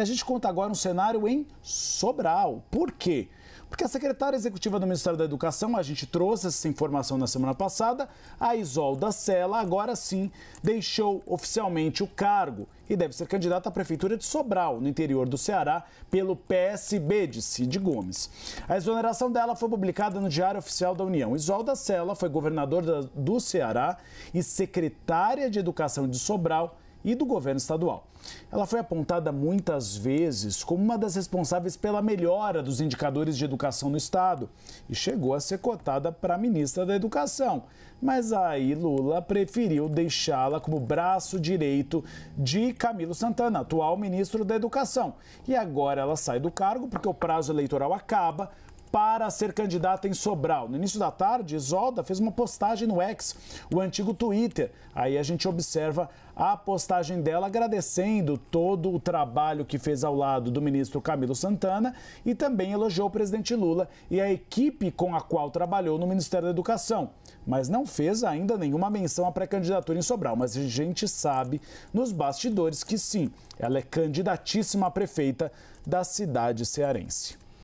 E a gente conta agora um cenário em Sobral. Por quê? Porque a secretária executiva do Ministério da Educação, a gente trouxe essa informação na semana passada, a Isolda Sela, agora sim, deixou oficialmente o cargo e deve ser candidata à Prefeitura de Sobral, no interior do Ceará, pelo PSB de Cid Gomes. A exoneração dela foi publicada no Diário Oficial da União. Isolda Sela foi governadora do Ceará e secretária de Educação de Sobral e do governo estadual. Ela foi apontada muitas vezes como uma das responsáveis pela melhora dos indicadores de educação no estado e chegou a ser cotada para ministra da Educação. Mas aí Lula preferiu deixá-la como braço direito de Camilo Santana, atual ministro da Educação. E agora ela sai do cargo porque o prazo eleitoral acaba, para ser candidata em Sobral. No início da tarde, Isolda fez uma postagem no X, o antigo Twitter. Aí a gente observa a postagem dela agradecendo todo o trabalho que fez ao lado do ministro Camilo Santana e também elogiou o presidente Lula e a equipe com a qual trabalhou no Ministério da Educação. Mas não fez ainda nenhuma menção à pré-candidatura em Sobral. Mas a gente sabe nos bastidores que sim, ela é candidatíssima a prefeita da cidade cearense.